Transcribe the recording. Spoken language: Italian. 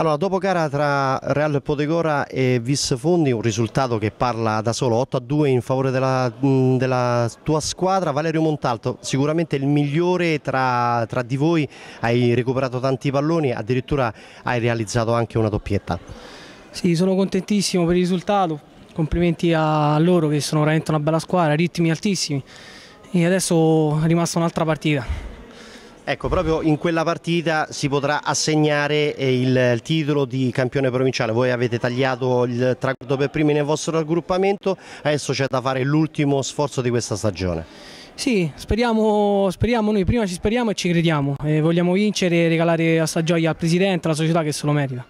Allora, dopo gara tra Real Podegora e Vis Fondi, un risultato che parla da solo 8 a 2 in favore della, mm, della tua squadra, Valerio Montalto, sicuramente il migliore tra, tra, di voi, hai recuperato tanti palloni, addirittura hai realizzato anche una doppietta. Sì, sono contentissimo per il risultato, complimenti a loro che sono veramente una bella squadra, ritmi altissimi e adesso è rimasta un'altra partita. Ecco, proprio in quella partita si potrà assegnare eh, il, titolo di campione provinciale. Voi avete tagliato il traguardo per primi nel vostro raggruppamento, adesso c'è da fare l'ultimo sforzo di questa stagione. Sì, speriamo, speriamo, noi prima ci speriamo e ci crediamo. E vogliamo vincere e regalare questa gioia al Presidente, alla società che se lo merita.